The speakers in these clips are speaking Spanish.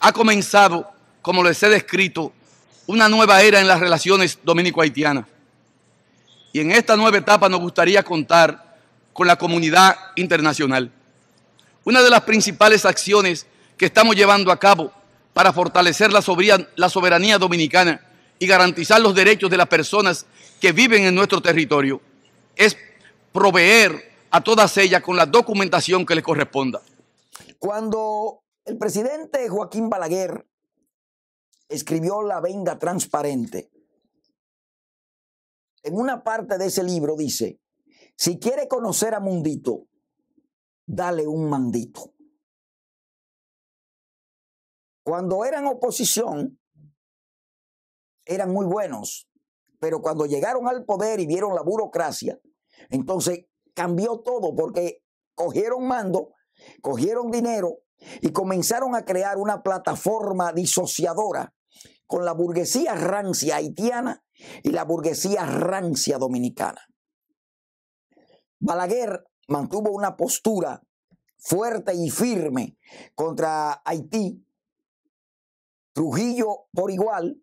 ha comenzado, como les he descrito, una nueva era en las relaciones dominico-haitianas. Y en esta nueva etapa nos gustaría contar con la comunidad internacional. Una de las principales acciones que estamos llevando a cabo para fortalecer la soberanía, la soberanía dominicana y garantizar los derechos de las personas que viven en nuestro territorio es proveer a todas ellas con la documentación que les corresponda. Cuando el presidente Joaquín Balaguer escribió La Venga transparente. En una parte de ese libro dice, si quiere conocer a Mundito, dale un mandito. Cuando eran oposición, eran muy buenos, pero cuando llegaron al poder y vieron la burocracia, entonces cambió todo porque cogieron mando, cogieron dinero y comenzaron a crear una plataforma disociadora con la burguesía rancia haitiana y la burguesía rancia dominicana. Balaguer mantuvo una postura fuerte y firme contra Haití, Trujillo por igual,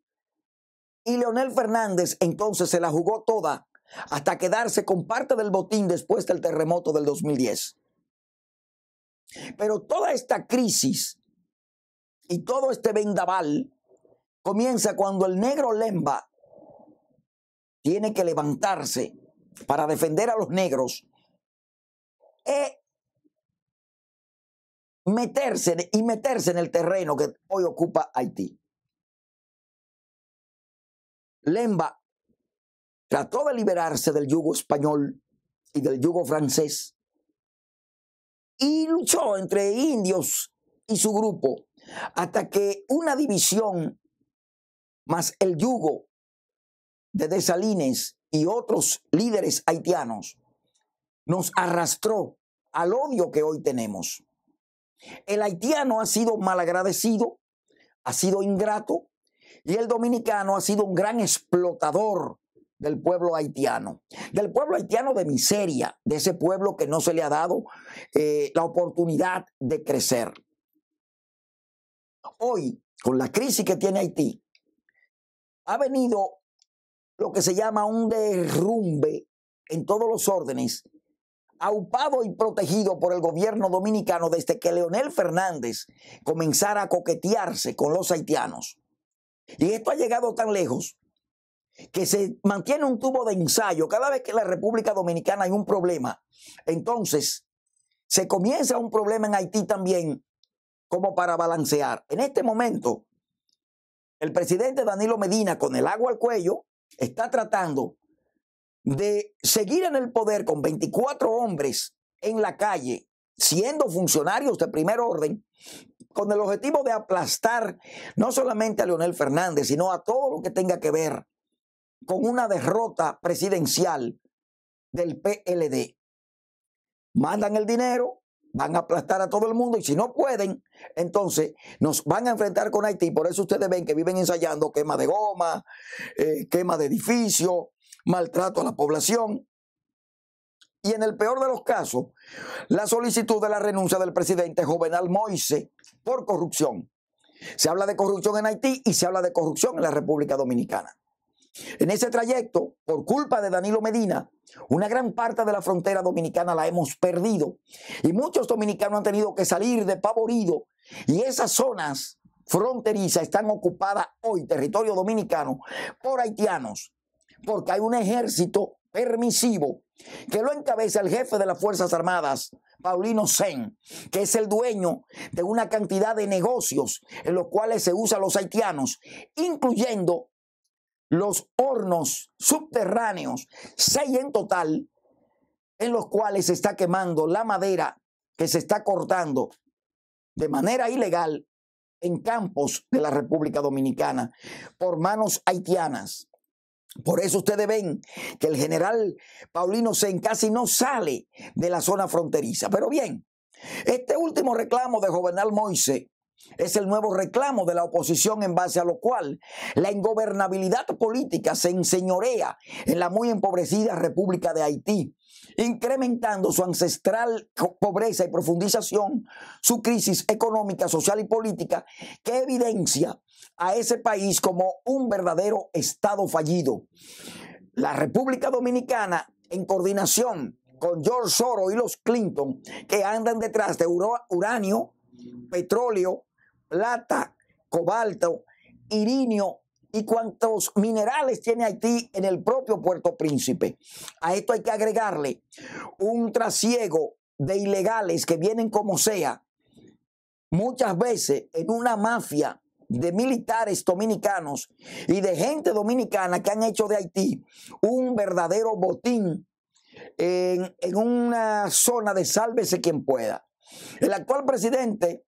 y Leonel Fernández entonces se la jugó toda hasta quedarse con parte del botín después del terremoto del 2010. Pero toda esta crisis y todo este vendaval comienza cuando el negro Lemba tiene que levantarse para defender a los negros e meterse y meterse en el terreno que hoy ocupa Haití. Lemba trató de liberarse del yugo español y del yugo francés y luchó entre indios y su grupo hasta que una división más el yugo de Desalines y otros líderes haitianos nos arrastró al odio que hoy tenemos. El haitiano ha sido malagradecido, ha sido ingrato y el dominicano ha sido un gran explotador del pueblo haitiano, del pueblo haitiano de miseria, de ese pueblo que no se le ha dado eh, la oportunidad de crecer. Hoy, con la crisis que tiene Haití, ha venido lo que se llama un derrumbe en todos los órdenes, aupado y protegido por el gobierno dominicano desde que Leonel Fernández comenzara a coquetearse con los haitianos. Y esto ha llegado tan lejos que se mantiene un tubo de ensayo. Cada vez que en la República Dominicana hay un problema, entonces se comienza un problema en Haití también como para balancear. En este momento, el presidente Danilo Medina, con el agua al cuello, está tratando de seguir en el poder con 24 hombres en la calle, siendo funcionarios de primer orden, con el objetivo de aplastar no solamente a Leonel Fernández, sino a todo lo que tenga que ver con una derrota presidencial del PLD. Mandan el dinero, van a aplastar a todo el mundo y si no pueden, entonces nos van a enfrentar con Haití. Por eso ustedes ven que viven ensayando quema de goma, eh, quema de edificio, maltrato a la población. Y en el peor de los casos, la solicitud de la renuncia del presidente Jovenal Moise por corrupción. Se habla de corrupción en Haití y se habla de corrupción en la República Dominicana. En ese trayecto, por culpa de Danilo Medina, una gran parte de la frontera dominicana la hemos perdido y muchos dominicanos han tenido que salir pavorido y esas zonas fronterizas están ocupadas hoy, territorio dominicano, por haitianos, porque hay un ejército permisivo que lo encabeza el jefe de las Fuerzas Armadas, Paulino Sen, que es el dueño de una cantidad de negocios en los cuales se usan los haitianos, incluyendo los hornos subterráneos, seis en total, en los cuales se está quemando la madera que se está cortando de manera ilegal en campos de la República Dominicana por manos haitianas. Por eso ustedes ven que el general Paulino Sen casi no sale de la zona fronteriza. Pero bien, este último reclamo de Jovenal Moise es el nuevo reclamo de la oposición en base a lo cual la ingobernabilidad política se enseñorea en la muy empobrecida República de Haití, incrementando su ancestral pobreza y profundización, su crisis económica, social y política, que evidencia a ese país como un verdadero Estado fallido. La República Dominicana, en coordinación con George Soros y los Clinton, que andan detrás de uranio, petróleo, lata, cobalto, irinio y cuantos minerales tiene Haití en el propio Puerto Príncipe. A esto hay que agregarle un trasiego de ilegales que vienen como sea, muchas veces en una mafia de militares dominicanos y de gente dominicana que han hecho de Haití un verdadero botín en, en, una zona de sálvese quien pueda. El actual presidente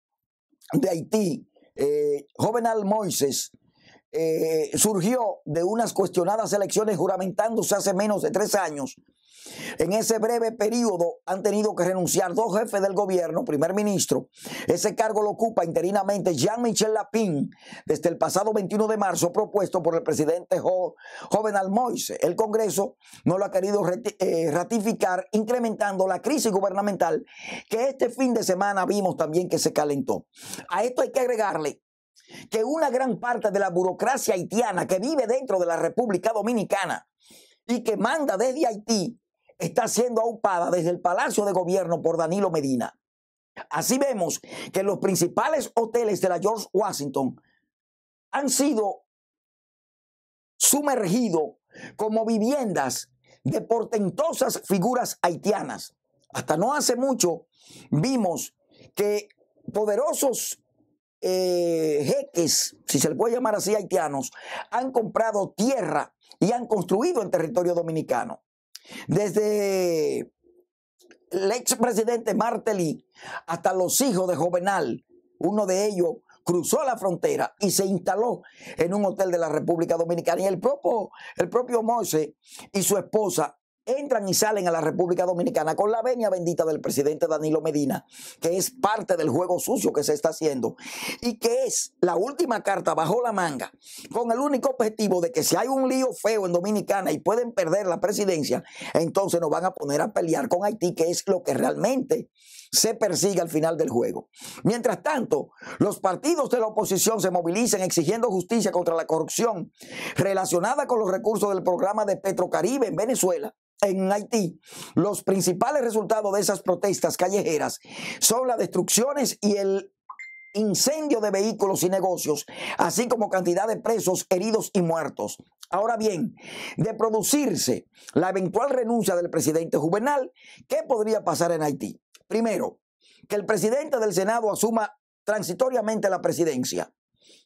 de Haití, eh, Jovenal Moises, eh, surgió de unas cuestionadas elecciones juramentándose hace menos de tres años. En ese breve periodo han tenido que renunciar dos jefes del gobierno, primer ministro. Ese cargo lo ocupa interinamente Jean-Michel Lapin desde el pasado 21 de marzo, propuesto por el presidente joven Almoise El Congreso no lo ha querido eh, ratificar, incrementando la crisis gubernamental que este fin de semana vimos también que se calentó. A esto hay que agregarle que una gran parte de la burocracia haitiana que vive dentro de la República Dominicana y que manda desde Haití está siendo aupada desde el Palacio de Gobierno por Danilo Medina. Así vemos que los principales hoteles de la George Washington han sido sumergidos como viviendas de portentosas figuras haitianas. Hasta no hace mucho vimos que poderosos eh, jeques, si se le puede llamar así, haitianos, han comprado tierra y han construido en territorio dominicano. Desde el expresidente Martelly hasta los hijos de Jovenal, uno de ellos cruzó la frontera y se instaló en un hotel de la República Dominicana. Y el propio, el propio y su esposa entran y salen a la República Dominicana con la venia bendita del presidente Danilo Medina, que es parte del juego sucio que se está haciendo y que es la última carta bajo la manga, con el único objetivo de que si hay un lío feo en Dominicana y pueden perder la presidencia, entonces nos van a poner a pelear con Haití, que es lo que realmente se persigue al final del juego. Mientras tanto, los partidos de la oposición se movilizan exigiendo justicia contra la corrupción relacionada con los recursos del programa de Petrocaribe en Venezuela en Haití, los principales resultados de esas protestas callejeras son las destrucciones y el incendio de vehículos y negocios, así como cantidad de presos, heridos y muertos. Ahora bien, de producirse la eventual renuncia del presidente Juvenal, ¿qué podría pasar en Haití? Primero, que el presidente del Senado asuma transitoriamente la presidencia.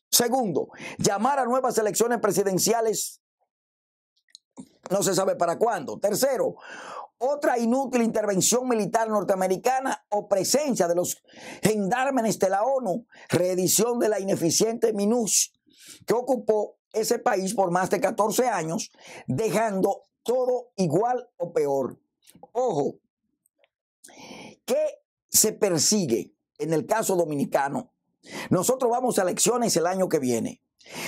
Segundo, llamar a nuevas elecciones presidenciales no se sabe para cuándo. Tercero, otra inútil intervención militar norteamericana o presencia de los gendarmes de la ONU, reedición de la ineficiente MINUS, que ocupó ese país por más de 14 años, dejando todo igual o peor. Ojo, ¿Qué se persigue en el caso dominicano? Nosotros vamos a elecciones el año que viene.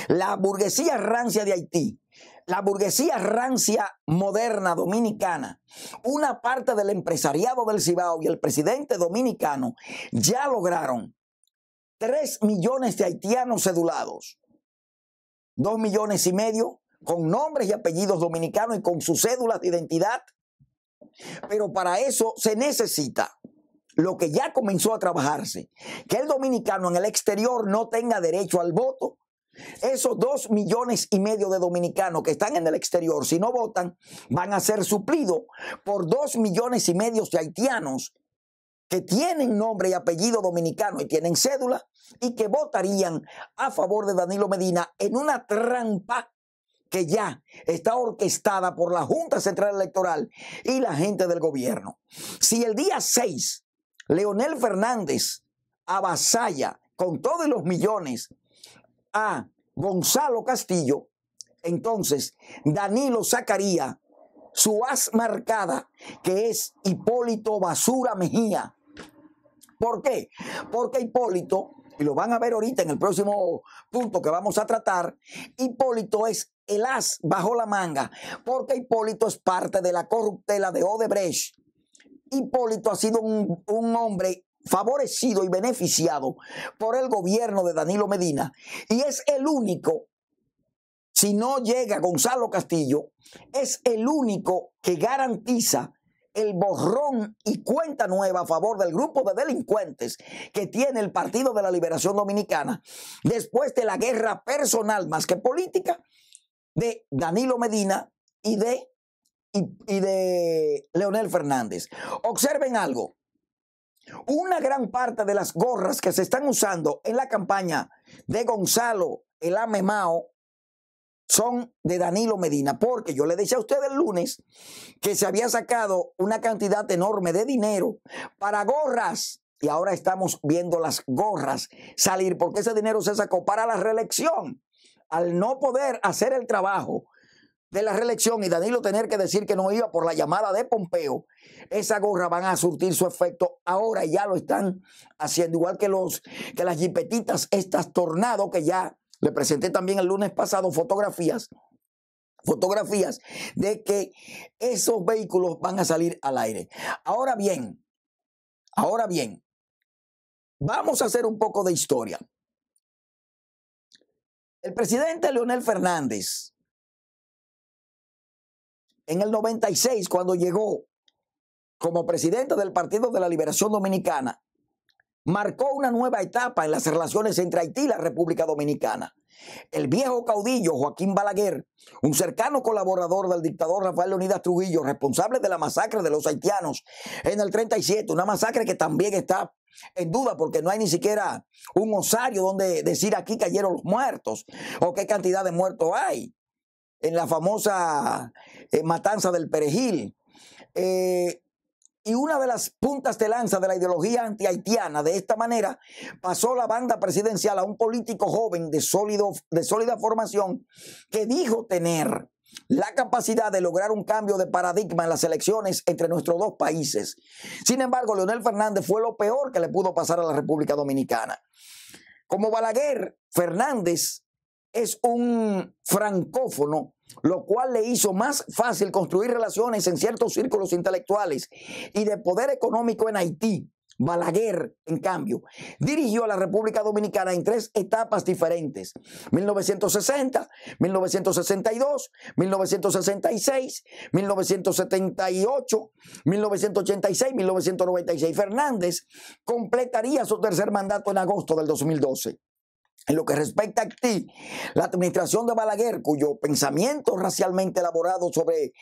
La burguesía rancia de Haití, la burguesía rancia moderna dominicana, una parte del empresariado del Cibao y el presidente dominicano ya lograron 3 millones de haitianos cedulados, 2 millones y medio con nombres y apellidos dominicanos y con sus cédulas de identidad. Pero para eso se necesita lo que ya comenzó a trabajarse, que el dominicano en el exterior no tenga derecho al voto, esos dos millones y medio de dominicanos que están en el exterior, si no votan, van a ser suplidos por dos millones y medio de haitianos que tienen nombre y apellido dominicano y tienen cédula y que votarían a favor de Danilo Medina en una trampa que ya está orquestada por la Junta Central Electoral y la gente del gobierno. Si el día 6 Leonel Fernández avasalla con todos los millones a Gonzalo Castillo, entonces Danilo sacaría su as marcada, que es Hipólito Basura Mejía. ¿Por qué? Porque Hipólito, y lo van a ver ahorita en el próximo punto que vamos a tratar, Hipólito es el as bajo la manga, porque Hipólito es parte de la corruptela de Odebrecht. Hipólito ha sido un, hombre favorecido y beneficiado por el gobierno de Danilo Medina y es el único si no llega Gonzalo Castillo, es el único que garantiza el borrón y cuenta nueva a favor del grupo de delincuentes que tiene el Partido de la Liberación Dominicana después de la guerra personal más que política de Danilo Medina y de y, de Leonel Fernández. Observen algo. Una gran parte de las gorras que se están usando en la campaña de Gonzalo el Amemao son de Danilo Medina, porque yo le decía a usted el lunes que se había sacado una cantidad enorme de dinero para gorras. Y ahora estamos viendo las gorras salir, porque ese dinero se sacó para la reelección. Al no poder hacer el trabajo de la reelección y Danilo tener que decir que no iba por la llamada de Pompeo, esa gorra van a surtir su efecto ahora ya lo están haciendo, igual que, los, que las jipetitas, estas tornado que ya le presenté también el lunes pasado fotografías, fotografías de que esos vehículos van a salir al aire. Ahora bien, ahora bien, vamos a hacer un poco de historia. El presidente Leonel Fernández, en el 96, cuando llegó como presidente del Partido de la Liberación Dominicana, marcó una nueva etapa en las relaciones entre Haití y la República Dominicana. El viejo caudillo Joaquín Balaguer, un cercano colaborador del dictador Rafael Leonidas Trujillo, responsable de la masacre de los haitianos en el 37, una masacre que también está en duda porque no hay ni siquiera un osario donde decir aquí cayeron los muertos o qué cantidad de muertos hay en la famosa eh, matanza del Perejil. Eh, y una de las puntas de lanza de la ideología antihaitiana, de esta manera, pasó la banda presidencial a un político joven de, sólido, de sólida formación que dijo tener la capacidad de lograr un cambio de paradigma en las elecciones entre nuestros dos países. Sin embargo, Leonel Fernández fue lo peor que le pudo pasar a la República Dominicana. Como Balaguer, Fernández es un francófono, lo cual le hizo más fácil construir relaciones en ciertos círculos intelectuales y de poder económico en Haití. Balaguer, en cambio, dirigió a la República Dominicana en tres etapas diferentes, 1960, 1962, 1966, 1978, 1986, 1996. Fernández completaría su tercer mandato en agosto del 2012. En lo que respecta a ti, la administración de Balaguer, cuyo pensamiento racialmente elaborado sobre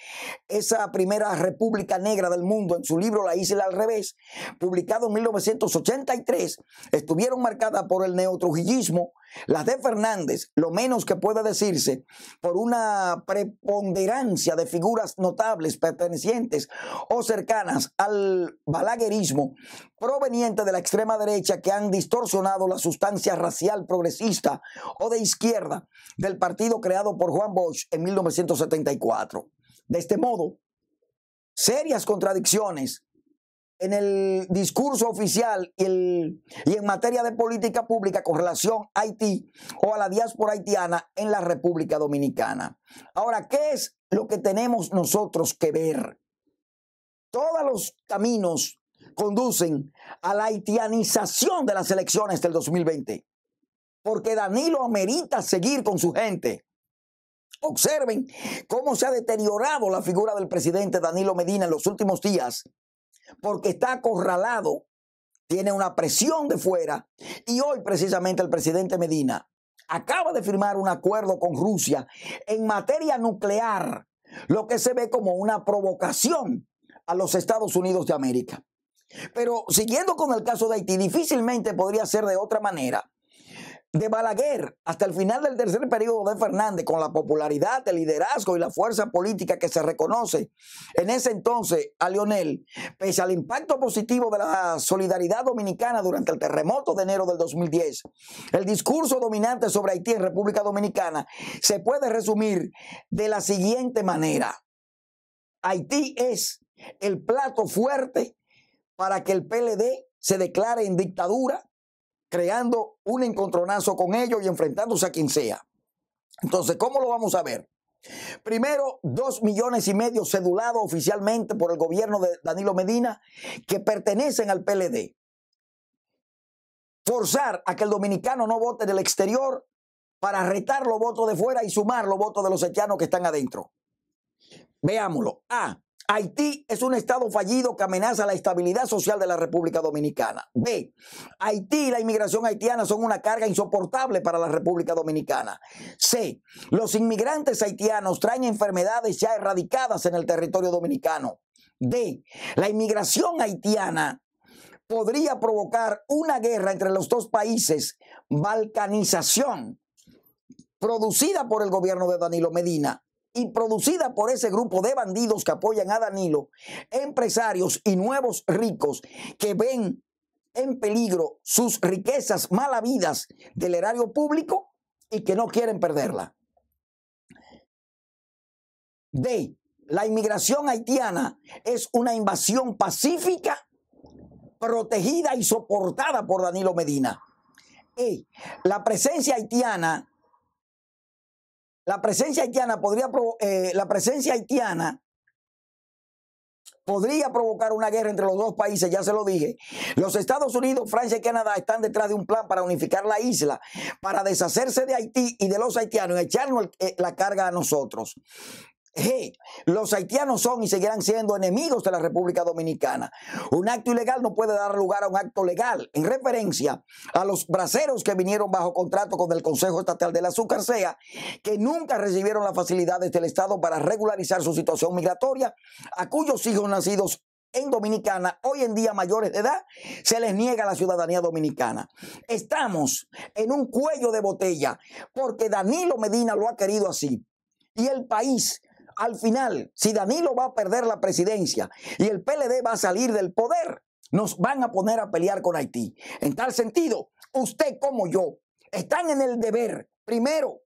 esa primera república negra del mundo en su libro La isla al revés, publicado en 1983, estuvieron marcadas por el neotrujillismo, las de Fernández, lo menos que puede decirse, por una preponderancia de figuras notables pertenecientes o cercanas al balaguerismo proveniente de la extrema derecha que han distorsionado la sustancia racial progresista o de izquierda del partido creado por Juan Bosch en 1974. De este modo, serias contradicciones en el discurso oficial y, en materia de política pública con relación a Haití o a la diáspora haitiana en la República Dominicana. Ahora, ¿qué es lo que tenemos nosotros que ver? Todos los caminos conducen a la haitianización de las elecciones del 2020, porque Danilo amerita seguir con su gente. Observen cómo se ha deteriorado la figura del presidente Danilo Medina en los últimos días porque está acorralado, tiene una presión de fuera. Y hoy precisamente el presidente Medina acaba de firmar un acuerdo con Rusia en materia nuclear, lo que se ve como una provocación a los Estados Unidos de América. Pero siguiendo con el caso de Haití, difícilmente podría ser de otra manera de Balaguer hasta el final del tercer periodo de Fernández, con la popularidad, el liderazgo y la fuerza política que se reconoce en ese entonces a Lionel, pese al impacto positivo de la solidaridad dominicana durante el terremoto de enero del 2010, el discurso dominante sobre Haití en República Dominicana se puede resumir de la siguiente manera. Haití es el plato fuerte para que el PLD se declare en dictadura creando un encontronazo con ellos y enfrentándose a quien sea. Entonces, ¿cómo lo vamos a ver? Primero, dos millones y medio cedulados oficialmente por el gobierno de Danilo Medina que pertenecen al PLD. Forzar a que el dominicano no vote del exterior para retar los votos de fuera y sumar los votos de los haitianos que están adentro. Veámoslo. A. Haití es un Estado fallido que amenaza la estabilidad social de la República Dominicana. B. Haití y la inmigración haitiana son una carga insoportable para la República Dominicana. C. Los inmigrantes haitianos traen enfermedades ya erradicadas en el territorio dominicano. D. La inmigración haitiana podría provocar una guerra entre los dos países, balcanización, producida por el gobierno de Danilo Medina y producida por ese grupo de bandidos que apoyan a Danilo, empresarios y nuevos ricos que ven en peligro sus riquezas malavidas del erario público y que no quieren perderla. D. La inmigración haitiana es una invasión pacífica, protegida y soportada por Danilo Medina. E. La presencia haitiana la presencia haitiana podría, eh, la presencia haitiana podría provocar una guerra entre los dos países, ya se lo dije. Los Estados Unidos, Francia y Canadá están detrás de un plan para unificar la isla, para deshacerse de Haití y de los haitianos y echarnos eh, la carga a nosotros. Los haitianos son y seguirán siendo enemigos de la República Dominicana. Un acto ilegal no puede dar lugar a un acto legal. En referencia a los braceros que vinieron bajo contrato con el Consejo Estatal del Azúcar, sea que nunca recibieron las facilidades del Estado para regularizar su situación migratoria, a cuyos hijos nacidos en Dominicana, hoy en día mayores de edad, se les niega la ciudadanía dominicana. Estamos en un cuello de botella porque Danilo Medina lo ha querido así. Y el país al final, si Danilo va a perder la presidencia y el PLD va a salir del poder, nos van a poner a pelear con Haití. En tal sentido, usted como yo están en el deber, primero,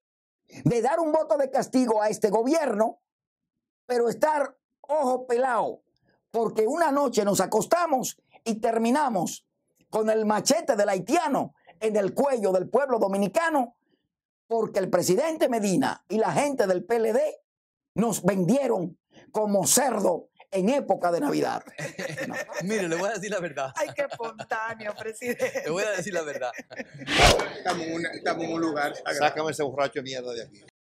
de dar un voto de castigo a este gobierno, pero estar ojo pelado, porque una noche nos acostamos y terminamos con el machete del haitiano en el cuello del pueblo dominicano, porque el presidente Medina y la gente del PLD nos vendieron como cerdo en época de Navidad. Mire, le voy a decir la verdad. Ay, qué espontáneo, presidente. Le voy a decir la verdad. Estamos en, un, lugar. Sácame ese borracho de mierda de aquí.